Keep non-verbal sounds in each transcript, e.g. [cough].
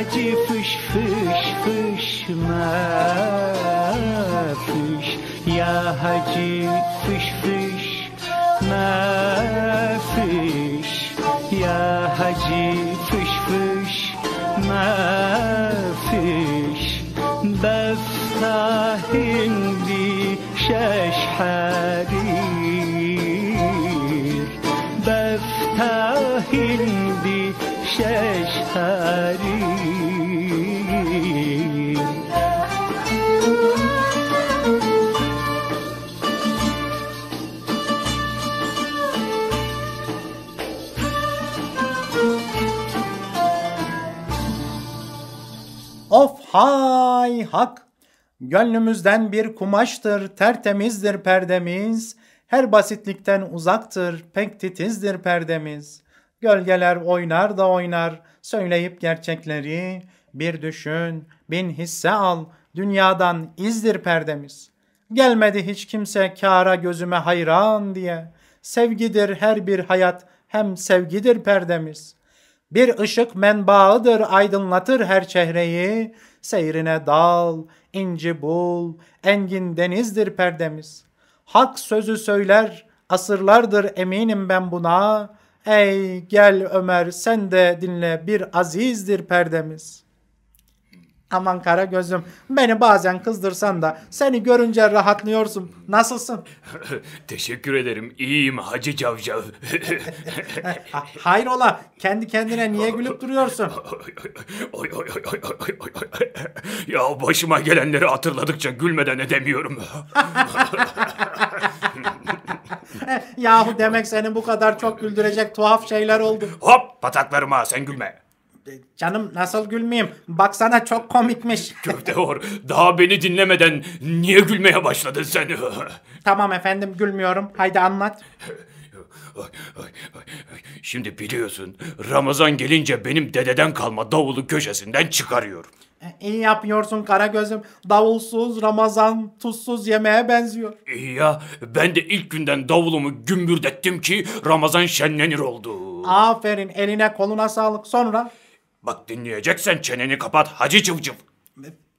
حاجي فش فش فش ما فش يا حاجي فش فش ما فش يا حاجي فش فش ما فش بفتح عندي شاش حرير بفتح عندي şehrim Of hay hak Gönlümüzden bir kumaştır, tertemizdir perdemiz, her basitlikten uzaktır, pek titizdir perdemiz.'' Gölgeler oynar da oynar, söyleyip gerçekleri, bir düşün, bin hisse al, dünyadan izdir perdemiz. Gelmedi hiç kimse kara gözüme hayran diye, sevgidir her bir hayat, hem sevgidir perdemiz. Bir ışık menbaıdır, aydınlatır her çehreyi, seyrine dal, inci bul, engin denizdir perdemiz. Hak sözü söyler, asırlardır eminim ben buna, Ey gel Ömer sen de dinle bir azizdir perdemiz.'' Aman kara gözüm beni bazen kızdırsan da seni görünce rahatlıyorsun. Nasılsın? [laughs] Teşekkür ederim. İyiyim Hacı Cavcav. [laughs] Hayrola kendi kendine niye [laughs] gülüp duruyorsun? oy, oy, oy, oy, oy, oy. Ya başıma gelenleri hatırladıkça gülmeden edemiyorum. Eh, yahu demek senin bu kadar çok güldürecek tuhaf şeyler oldu. Hop pataklarıma sen gülme. Canım nasıl gülmeyeyim? Baksana çok komikmiş. Köftehor [laughs] daha beni dinlemeden niye gülmeye başladın sen? [laughs] tamam efendim gülmüyorum. Haydi anlat. Şimdi biliyorsun Ramazan gelince benim dededen kalma davulu köşesinden çıkarıyorum. E, iyi yapıyorsun kara gözüm. Davulsuz, Ramazan, tuzsuz yemeğe benziyor. İyi ya ben de ilk günden davulumu gümbürdettim ki Ramazan şenlenir oldu. Aferin eline koluna sağlık. Sonra? Bak dinleyeceksen çeneni kapat hacı cıvcıv.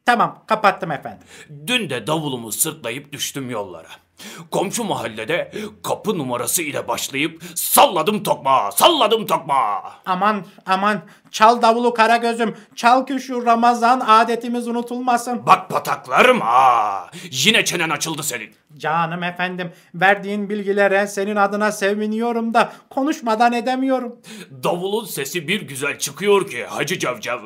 Tamam kapattım efendim. Dün de davulumu sırtlayıp düştüm yollara. Komşu mahallede kapı numarası ile başlayıp salladım tokma, salladım tokma. Aman aman Çal davulu kara gözüm, çal ki şu Ramazan adetimiz unutulmasın. Bak pataklarım ha. Yine çenen açıldı senin. Canım efendim, verdiğin bilgilere senin adına seviniyorum da konuşmadan edemiyorum. Davulun sesi bir güzel çıkıyor ki Hacı Cavcav.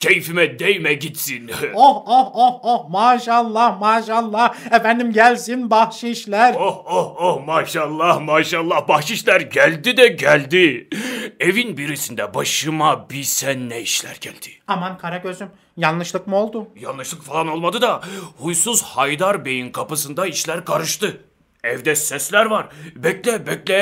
Keyfime değme gitsin. [laughs] oh oh oh oh maşallah maşallah. Efendim gelsin bahşişler. Oh oh oh maşallah maşallah bahşişler geldi de geldi. Evin birisinde başıma bir sen ne işler geldi. Aman Karagöz'üm yanlışlık mı oldu? Yanlışlık falan olmadı da huysuz Haydar Bey'in kapısında işler karıştı. Evde sesler var. Bekle bekle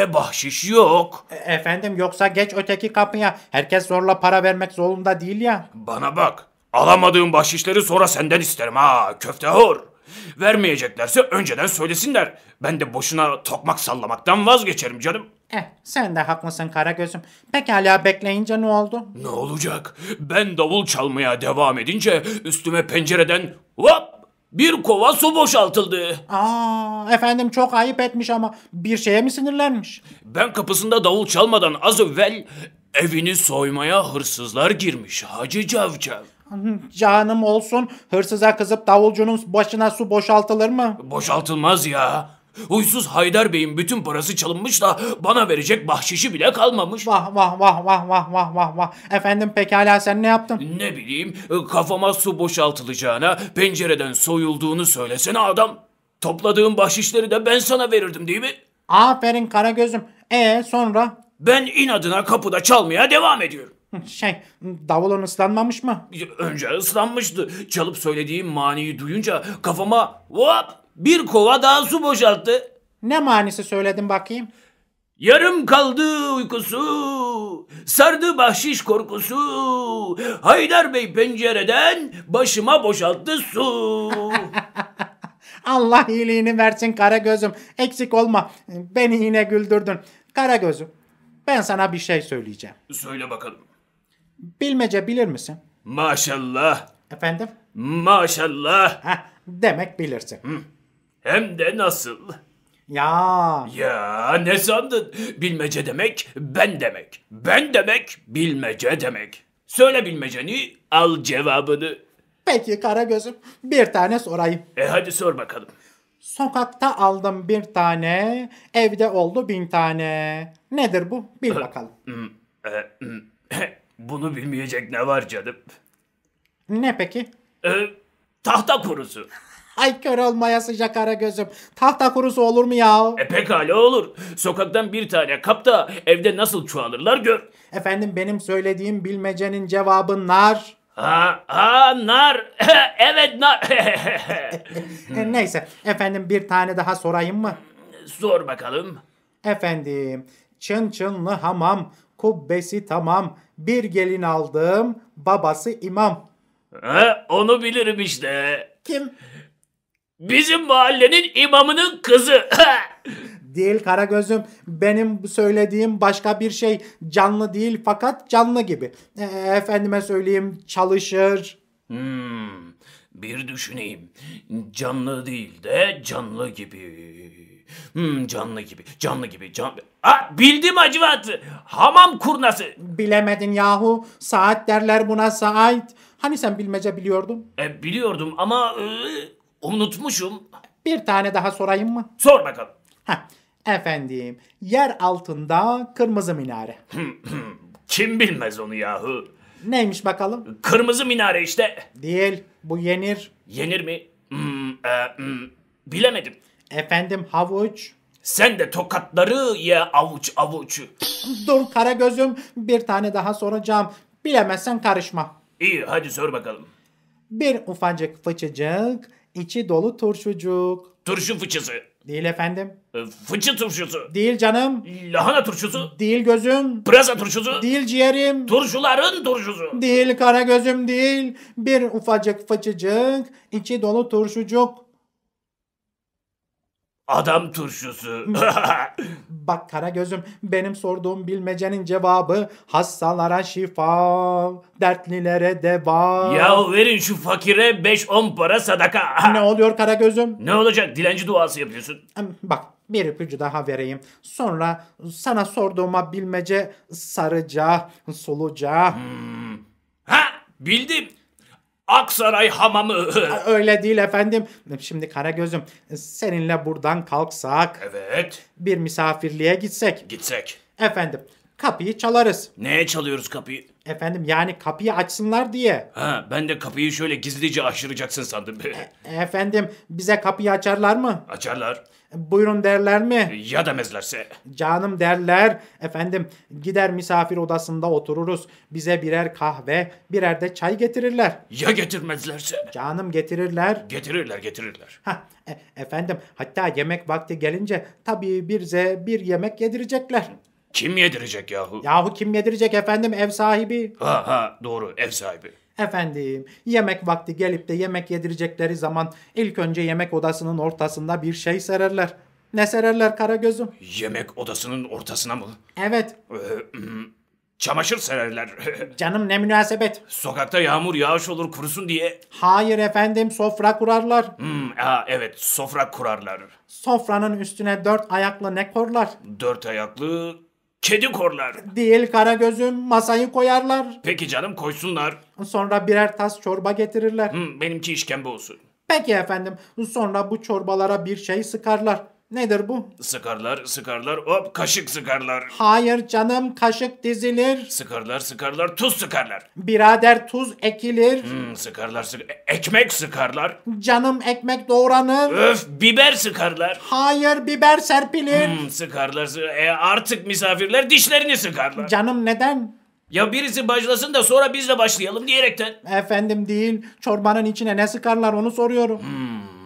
ee bahşiş yok. E, efendim yoksa geç öteki kapıya. Herkes zorla para vermek zorunda değil ya. Bana bak. Alamadığım bahşişleri sonra senden isterim ha köftehur. Vermeyeceklerse önceden söylesinler. Ben de boşuna tokmak sallamaktan vazgeçerim canım. Eh, sen de haklısın gözüm. Pekala bekleyince ne oldu? Ne olacak? Ben davul çalmaya devam edince üstüme pencereden hop bir kova su boşaltıldı. Aa, efendim çok ayıp etmiş ama bir şeye mi sinirlenmiş? Ben kapısında davul çalmadan az evvel evini soymaya hırsızlar girmiş Hacı Cavcav. [laughs] canım olsun. Hırsıza kızıp davulcunun başına su boşaltılır mı? Boşaltılmaz ya. Huysuz Haydar Bey'in bütün parası çalınmış da bana verecek bahşişi bile kalmamış. Vah vah vah vah vah vah vah vah. Efendim pekala sen ne yaptın? Ne bileyim e, kafama su boşaltılacağına pencereden soyulduğunu söylesene adam. Topladığım bahşişleri de ben sana verirdim değil mi? Aferin Kara gözüm. E sonra? Ben inadına kapıda çalmaya devam ediyorum. [laughs] Şey, davulun ıslanmamış mı? Önce ıslanmıştı. Çalıp söylediğim maniyi duyunca kafama hop bir kova daha su boşalttı. Ne manisi söyledin bakayım? Yarım kaldı uykusu, sardı bahşiş korkusu. Haydar Bey pencereden başıma boşalttı su. [laughs] Allah iyiliğini versin kara gözüm. Eksik olma. Beni yine güldürdün. Kara gözüm. Ben sana bir şey söyleyeceğim. Söyle bakalım. Bilmece bilir misin? Maşallah. Efendim? Maşallah. Heh, demek bilirsin. Hı. Hem de nasıl? Ya. Ya ne sandın? Bilmece demek ben demek. Ben demek bilmece demek. Söyle bilmeceni al cevabını. Peki kara gözüm. bir tane sorayım. E hadi sor bakalım. Sokakta aldım bir tane, evde oldu bin tane. Nedir bu? Bil bakalım. E, bunu bilmeyecek ne var canım? Ne peki? Ee, tahta kurusu. Ay kör olmaya sıcak ara gözüm. Tahta kurusu olur mu ya? E pekala olur. Sokaktan bir tane kap da evde nasıl çoğalırlar gör. Efendim benim söylediğim bilmecenin cevabı nar. Ha, ha nar. [laughs] evet nar. [laughs] E, neyse efendim bir tane daha sorayım mı? Sor bakalım. Efendim çın çınlı hamam kubbesi tamam bir gelin aldım. Babası imam. Ha, onu bilirim işte. Kim? Bizim mahallenin imamının kızı. değil Karagöz'üm. Benim söylediğim başka bir şey canlı değil fakat canlı gibi. E, efendime söyleyeyim çalışır. Hmm, bir düşüneyim. Canlı değil de canlı gibi. Hmm, canlı gibi, canlı gibi, canlı... Ah, bildim acıvatı. Hamam kurnası. Bilemedin yahu. Saat derler buna saat. Hani sen bilmece biliyordun? E, biliyordum ama e, unutmuşum. Bir tane daha sorayım mı? Sor bakalım. Heh, efendim, yer altında kırmızı minare. [clears throat] Kim bilmez onu yahu? Neymiş bakalım? Kırmızı minare işte. Değil, bu yenir. Yenir mi? Hmm, e, hmm, bilemedim. Efendim havuç. Sen de tokatları ye avuç avuç. Dur Kara gözüm bir tane daha soracağım. Bilemezsen karışma. İyi hadi sor bakalım. Bir ufacık fıçıcık, içi dolu turşucuk. Turşu fıçısı. Değil efendim. E, fıçı turşusu. Değil canım. Lahana turşusu. Değil gözüm. Pırasa turşusu. Değil ciğerim. Turşuların turşusu. Değil Kara gözüm değil. Bir ufacık fıçıcık, içi dolu turşucuk. Adam turşusu. Hmm. [laughs] Bak kara gözüm benim sorduğum bilmecenin cevabı hastalara şifa, dertlilere deva. Ya verin şu fakire 5-10 para sadaka. ne oluyor kara gözüm? Ne olacak dilenci duası yapıyorsun. Bak bir ipucu daha vereyim. Sonra sana sorduğuma bilmece sarıca, soluca. Hmm. Ha bildim. Aksaray hamamı. Öyle değil efendim. Şimdi Kara gözüm. seninle buradan kalksak. Evet. Bir misafirliğe gitsek. Gitsek. Efendim kapıyı çalarız. Neye çalıyoruz kapıyı? Efendim yani kapıyı açsınlar diye. Ha ben de kapıyı şöyle gizlice aşıracaksın sandım. E, efendim bize kapıyı açarlar mı? Açarlar. Buyurun derler mi? Ya demezlerse? Canım derler. Efendim gider misafir odasında otururuz. Bize birer kahve, birer de çay getirirler. Ya getirmezlerse? Canım getirirler. Getirirler, getirirler. Ha e, efendim hatta yemek vakti gelince tabii birze bir yemek yedirecekler. Kim yedirecek yahu? Yahu kim yedirecek efendim ev sahibi? Ha ha doğru ev sahibi. Efendim, yemek vakti gelip de yemek yedirecekleri zaman ilk önce yemek odasının ortasında bir şey sererler. Ne sererler kara gözüm? Yemek odasının ortasına mı? Evet. Ee, hmm, çamaşır sererler. [laughs] Canım ne münasebet. Sokakta yağmur yağış olur kurusun diye. Hayır efendim sofra kurarlar. Hmm, ha, evet sofra kurarlar. Sofranın üstüne dört ayaklı ne korlar? Dört ayaklı Kedi korlar. Değil kara gözüm masayı koyarlar. Peki canım koysunlar. Sonra birer tas çorba getirirler. Hı, benimki işkembe olsun. Peki efendim. Sonra bu çorbalara bir şey sıkarlar. Nedir bu? Sıkarlar, sıkarlar, hop kaşık sıkarlar. Hayır canım kaşık dizilir. Sıkarlar, sıkarlar, tuz sıkarlar. Birader tuz ekilir. Hmm, sıkarlar, sık ekmek sıkarlar. Canım ekmek doğranır. Öf, biber sıkarlar. Hayır biber serpilir. Hmm, sıkarlar, sı e, artık misafirler dişlerini sıkarlar. Canım neden? Ya birisi başlasın da sonra biz de başlayalım diyerekten. Efendim değil, çorbanın içine ne sıkarlar onu soruyorum. Hmm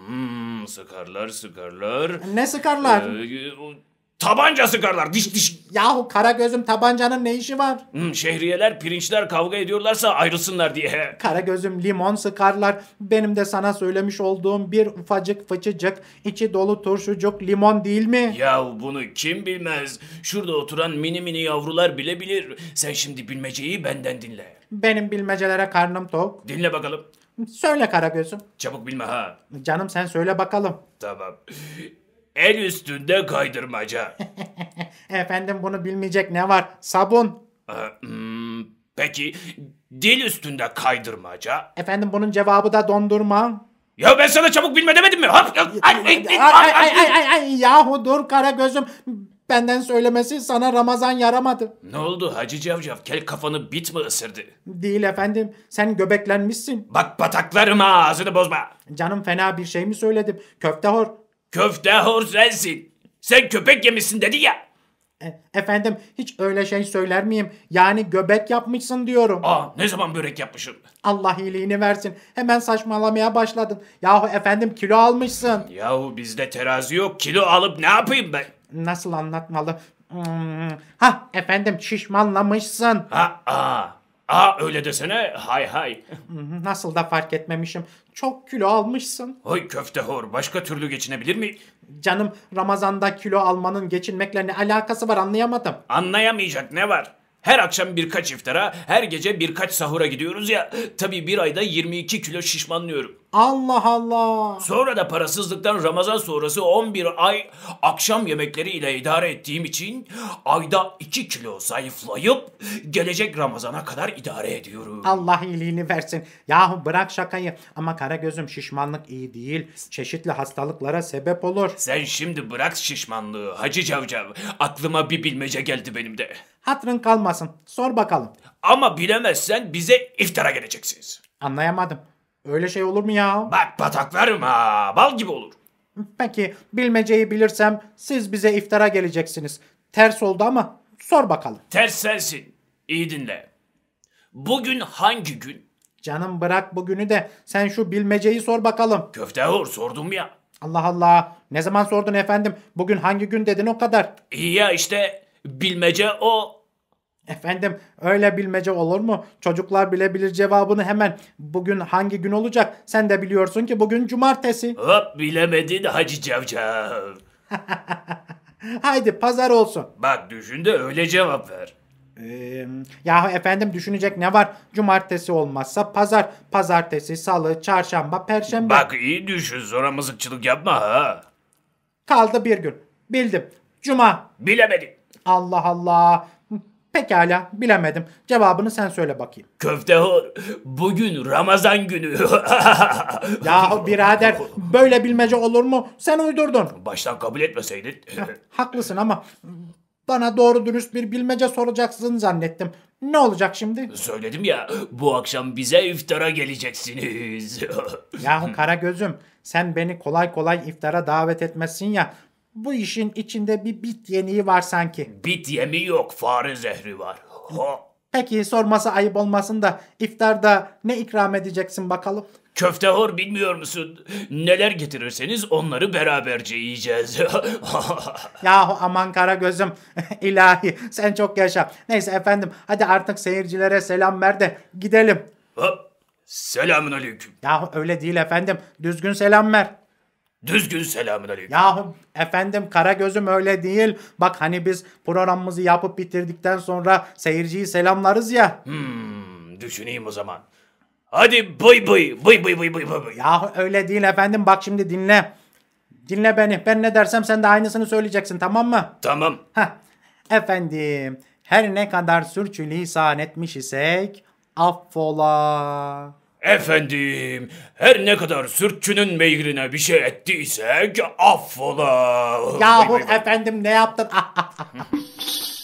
sıkarlar sıkarlar. Ne sıkarlar? Ee, tabanca sıkarlar diş diş. Yahu kara gözüm tabancanın ne işi var? Hmm, şehriyeler pirinçler kavga ediyorlarsa ayrılsınlar diye. [laughs] Kara gözüm limon sıkarlar. Benim de sana söylemiş olduğum bir ufacık fıçıcık içi dolu turşucuk limon değil mi? Ya bunu kim bilmez. Şurada oturan mini mini yavrular bile bilir. Sen şimdi bilmeceyi benden dinle. Benim bilmecelere karnım tok. Dinle bakalım. Söyle Karagöz'üm. Çabuk bilme ha. Canım sen söyle bakalım. Tamam. El üstünde kaydırmaca. Efendim bunu bilmeyecek ne var? Sabun. Peki dil üstünde kaydırmaca? Efendim bunun cevabı da dondurma. Ya ben sana çabuk bilme demedim mi? Hop, ay, ay, ay, ay, ay, ay, ay, yahu dur Karagöz'üm. Benden söylemesi sana Ramazan yaramadı. Ne oldu Hacı Cavcav? Kel kafanı bit mi ısırdı? Değil efendim. Sen göbeklenmişsin. Bak bataklarım ha ağzını bozma. Canım fena bir şey mi söyledim? Köfte hor. Köfte hor sensin. Sen köpek yemişsin dedi ya. E, efendim hiç öyle şey söyler miyim? Yani göbek yapmışsın diyorum. Aa ne zaman börek yapmışım? Allah iyiliğini versin. Hemen saçmalamaya başladın. Yahu efendim kilo almışsın. Yahu bizde terazi yok. Kilo alıp ne yapayım ben? nasıl anlatmalı? Hmm, ha efendim şişmanlamışsın. Ha aa. Aa öyle desene hay hay. Hmm, nasıl da fark etmemişim. Çok kilo almışsın. Oy köfte hor başka türlü geçinebilir mi? Canım Ramazan'da kilo almanın geçinmekle ne alakası var anlayamadım. Anlayamayacak ne var? Her akşam birkaç iftara, her gece birkaç sahura gidiyoruz ya. Tabii bir ayda 22 kilo şişmanlıyorum. Allah Allah. Sonra da parasızlıktan Ramazan sonrası 11 ay akşam yemekleriyle idare ettiğim için ayda 2 kilo zayıflayıp gelecek Ramazan'a kadar idare ediyorum. Allah iyiliğini versin. Yahu bırak şakayı ama kara gözüm şişmanlık iyi değil. Çeşitli hastalıklara sebep olur. Sen şimdi bırak şişmanlığı Hacı Cavcav. Aklıma bir bilmece geldi benim de. Hatrın kalmasın. Sor bakalım. Ama bilemezsen bize iftara geleceksiniz. Anlayamadım. Öyle şey olur mu ya? Bak pataklarım ha. Bal gibi olur. Peki bilmeceyi bilirsem siz bize iftara geleceksiniz. Ters oldu ama sor bakalım. Ters sensin. İyi dinle. Bugün hangi gün? Canım bırak bugünü de sen şu bilmeceyi sor bakalım. Köfte olur sordum ya. Allah Allah. Ne zaman sordun efendim? Bugün hangi gün dedin o kadar. İyi ya işte Bilmece o. Efendim öyle bilmece olur mu? Çocuklar bilebilir cevabını hemen. Bugün hangi gün olacak? Sen de biliyorsun ki bugün cumartesi. Hop bilemedin Hacı Cavcav. [laughs] Haydi pazar olsun. Bak düşün de öyle cevap ver. Ee, ya efendim düşünecek ne var? Cumartesi olmazsa pazar, pazartesi, salı, çarşamba, perşembe. Bak iyi düşün sonra mızıkçılık yapma ha. Kaldı bir gün. Bildim. Cuma. Bilemedim. Allah Allah. Pekala bilemedim. Cevabını sen söyle bakayım. Köftehor bugün Ramazan günü. [laughs] Ya birader böyle bilmece olur mu? Sen uydurdun. Baştan kabul etmeseydin. Haklısın ama bana doğru dürüst bir bilmece soracaksın zannettim. Ne olacak şimdi? Söyledim ya bu akşam bize iftara geleceksiniz. [laughs] Ya kara gözüm sen beni kolay kolay iftara davet etmesin ya bu işin içinde bir bit yeniği var sanki. Bit yemi yok, fare zehri var. Ha. Peki sorması ayıp olmasın da iftarda ne ikram edeceksin bakalım? Köfte hor bilmiyor musun? Neler getirirseniz onları beraberce yiyeceğiz. [laughs] Yahu aman kara gözüm. [laughs] ilahi sen çok yaşa. Neyse efendim hadi artık seyircilere selam ver de gidelim. Hop. Selamun aleyküm. Yahu öyle değil efendim. Düzgün selam ver. Düzgün selamünaleyküm. Yahu efendim kara gözüm öyle değil. Bak hani biz programımızı yapıp bitirdikten sonra seyirciyi selamlarız ya. Hmm, düşüneyim o zaman. Hadi bıy bıy bıy bıy bıy bıy bıy. Ya öyle değil efendim bak şimdi dinle. Dinle beni. Ben ne dersem sen de aynısını söyleyeceksin tamam mı? Tamam. Heh. Efendim her ne kadar sürçülisan etmiş isek affola. Efendim, her ne kadar sürtçünün meyrine bir şey ettiysek affola. Yahut efendim ne yaptın? [laughs]